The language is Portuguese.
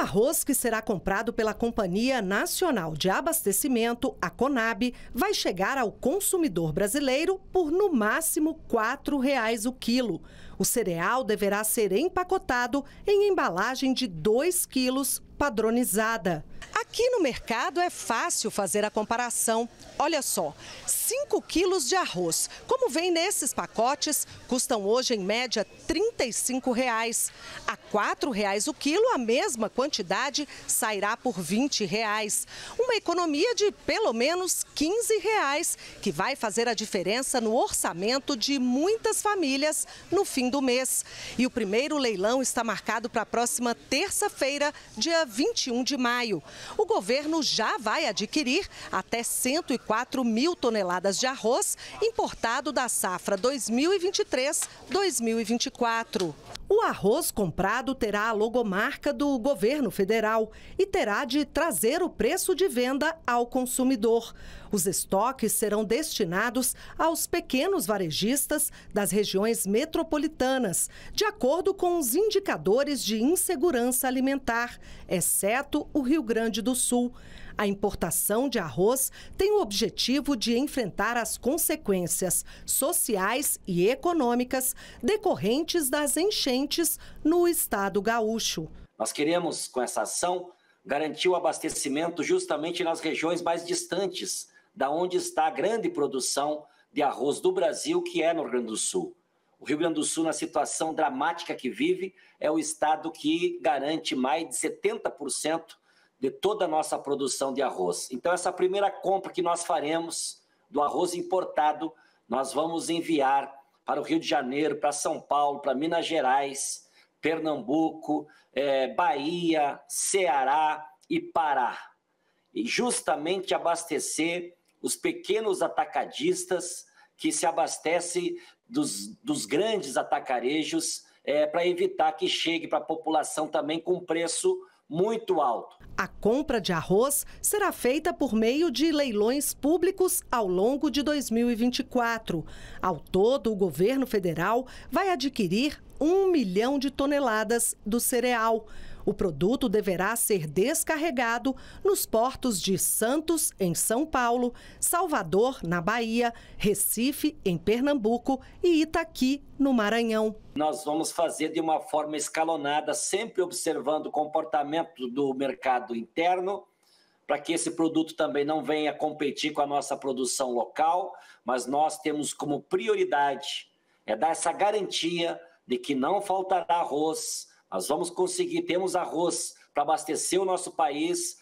arroz que será comprado pela Companhia Nacional de Abastecimento, a Conab, vai chegar ao consumidor brasileiro por no máximo R$ 4,00 o quilo. O cereal deverá ser empacotado em embalagem de 2 quilos padronizada. Aqui no mercado é fácil fazer a comparação. Olha só, 5 quilos de arroz, como vem nesses pacotes, custam hoje em média R$ reais. A R$ reais o quilo, a mesma quantidade sairá por R$ reais. Uma economia de pelo menos R$ reais, que vai fazer a diferença no orçamento de muitas famílias no fim do mês. E o primeiro leilão está marcado para a próxima terça-feira, dia 21 de maio o governo já vai adquirir até 104 mil toneladas de arroz importado da safra 2023-2024. O arroz comprado terá a logomarca do governo federal e terá de trazer o preço de venda ao consumidor. Os estoques serão destinados aos pequenos varejistas das regiões metropolitanas, de acordo com os indicadores de insegurança alimentar, exceto o Rio Grande do do Sul. A importação de arroz tem o objetivo de enfrentar as consequências sociais e econômicas decorrentes das enchentes no estado gaúcho. Nós queremos, com essa ação, garantir o abastecimento justamente nas regiões mais distantes, da onde está a grande produção de arroz do Brasil, que é no Rio Grande do Sul. O Rio Grande do Sul, na situação dramática que vive, é o estado que garante mais de 70% de toda a nossa produção de arroz. Então, essa primeira compra que nós faremos do arroz importado, nós vamos enviar para o Rio de Janeiro, para São Paulo, para Minas Gerais, Pernambuco, é, Bahia, Ceará e Pará. E justamente abastecer os pequenos atacadistas que se abastecem dos, dos grandes atacarejos é, para evitar que chegue para a população também com preço muito alto. A compra de arroz será feita por meio de leilões públicos ao longo de 2024. Ao todo, o governo federal vai adquirir 1 milhão de toneladas do cereal. O produto deverá ser descarregado nos portos de Santos, em São Paulo, Salvador, na Bahia, Recife, em Pernambuco e Itaqui, no Maranhão. Nós vamos fazer de uma forma escalonada, sempre observando o comportamento do mercado interno, para que esse produto também não venha competir com a nossa produção local, mas nós temos como prioridade é dar essa garantia de que não faltará arroz. Nós vamos conseguir, temos arroz para abastecer o nosso país,